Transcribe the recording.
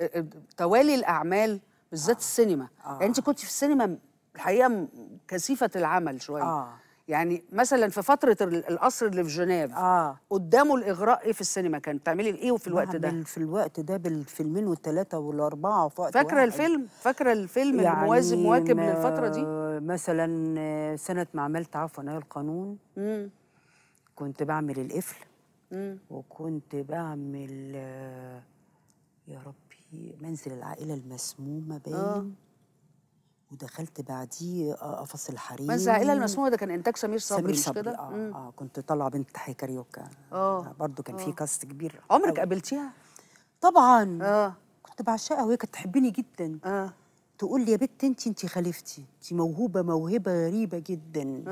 آه، آه، توالي الاعمال بالذات آه. السينما يعني آه. يعني انت كنت في السينما الحقيقه كثيفه العمل شويه آه. يعني مثلا في فتره القصر اللي في جنيف آه. قدامه الاغراء ايه في السينما كان بتعملي ايه في الوقت ده في الوقت ده بالفيلمين والثلاثه والاربعه في وقت فاكره الفيلم فاكره الفيلم يعني الموازي مواكب للفتره دي آه، مثلا سنه ما عملت عفوا القانون مم. كنت بعمل القفل وكنت بعمل منزل العائلة المسمومة باين آه. ودخلت بعديه آه، قفص الحريم منزل العائلة المسمومة ده كان إنتاج سمير صبري سمير صبري كده؟ آه, آه كنت طالعة بنت حي كاريوكا آه, آه، برضه كان في كاست كبير عمرك قابلتيها؟ طبعا آه كنت بعشقها وهي كانت تحبني جدا آه تقول لي يا بت انت انت خليفتي انت موهوبة موهبة غريبة جدا آه.